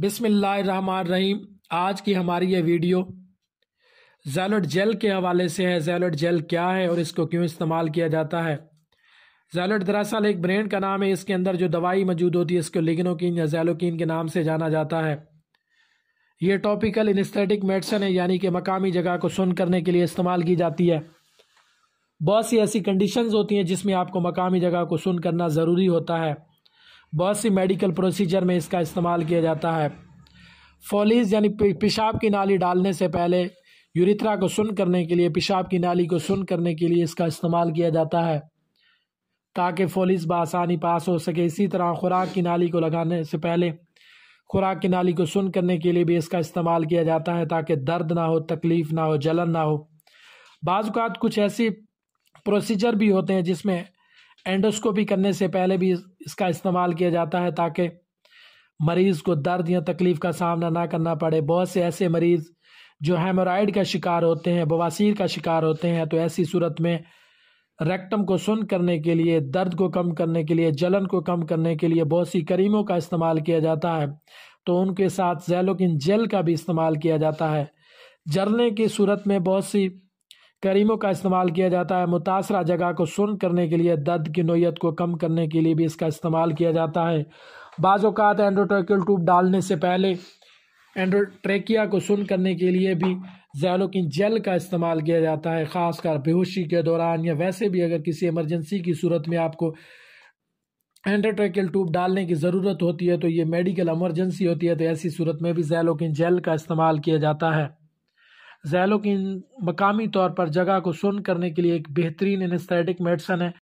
रहीम आज की हमारी ये वीडियो जैलट जेल के हवाले से है जैलट जेल क्या है और इसको क्यों इस्तेमाल किया जाता है जैलट दरअसल एक ब्रांड का नाम है इसके अंदर जो दवाई मौजूद होती है इसको लिगनोकिन या जैलोकिन के नाम से जाना जाता है ये टॉपिकल इनस्थेटिक मेडिसन है यानी कि मकामी जगह को सुन करने के लिए इस्तेमाल की जाती है बहुत सी ऐसी कंडीशन होती हैं जिसमें आपको मकामी जगह को सुन करना ज़रूरी होता है बहुत सी मेडिकल प्रोसीजर में इसका इस्तेमाल किया जाता है फॉलीज यानी पेशाब की नाली डालने से पहले यूरिथ्रा को सुन करने के लिए पेशाब की नाली को सुन करने के लिए इसका इस्तेमाल किया जाता है ताकि फॉलिस बसानी पास हो सके इसी तरह खुराक की नाली को लगाने से पहले खुराक की नाली को सुन करने के लिए भी इसका इस्तेमाल किया जाता है ताकि दर्द ना हो तकलीफ़ ना हो जलन ना हो बाज़ात कुछ ऐसी प्रोसीजर भी होते हैं जिसमें एंडोस्कोपी करने से पहले भी इसका इस्तेमाल किया जाता है ताकि मरीज़ को दर्द या तकलीफ़ का सामना ना करना पड़े बहुत से ऐसे मरीज़ जो हेमोराइड का शिकार होते हैं बवासीर का शिकार होते हैं तो ऐसी सूरत में रेक्टम को सुन करने के लिए दर्द को कम करने के लिए जलन को कम करने के लिए बहुत सी करीमों का इस्तेमाल किया जाता है तो उनके साथ जैलोकिन जेल का भी इस्तेमाल किया जाता है जरने की सूरत में बहुत सी करीमों का इस्तेमाल किया जाता है मुतासरा जगह को सुन करने के लिए दर्द की नोयत को कम करने के लिए भी इसका इस्तेमाल किया जाता है बाज़ात एंड्रोट्रेकल ट्यूब डालने से पहले एंड्रोट्रेकिया को सुन करने के लिए भी जैलोकिन जेल का इस्तेमाल किया जाता है ख़ासकर बेहोशी के दौरान या वैसे भी अगर किसी इमरजेंसी की सूरत में आपको एंड्रोट्रेकल ट्यूब डालने की ज़रूरत होती है तो ये मेडिकल इमरजेंसी होती है तो ऐसी सूरत में भी जैलोकिन जेल का इस्तेमाल किया जाता है जैलोकिन मकामी तौर पर जगह को सुन करने के लिए एक बेहतरीन एनेस्थेटिक मेडिसन है